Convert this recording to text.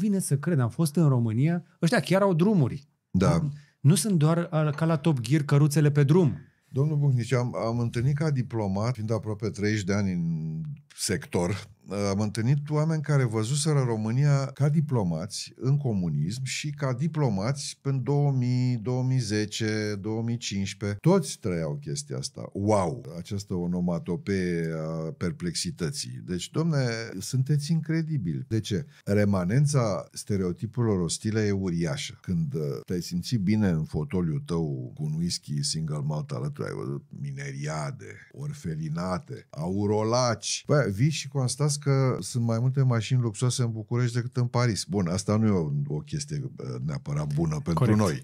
vine să cred, am fost în România, ăștia chiar au drumuri. Da. Nu sunt doar uh, ca la Top Gear căruțele pe drum. Domnul Buhnici, am, am întâlnit ca diplomat, fiind aproape 30 de ani în sector, Eh, am întâlnit oameni care văzuseră România ca diplomați în comunism și ca diplomați în 2000, 2010, 2015. Toți trăiau chestia asta. Wow! Această onomatopee a perplexității. Deci, domne, sunteți incredibili. De ce? Remanența stereotipurilor ostile e uriașă. Când eh, te-ai simțit bine în fotoliu tău cu un whisky single malt alături, ai văzut mineriade, orfelinate, aurolaci. Păi, vii și constați că sunt mai multe mașini luxoase în București decât în Paris. Bun, asta nu e o, o chestie neapărat bună pentru Corect. noi.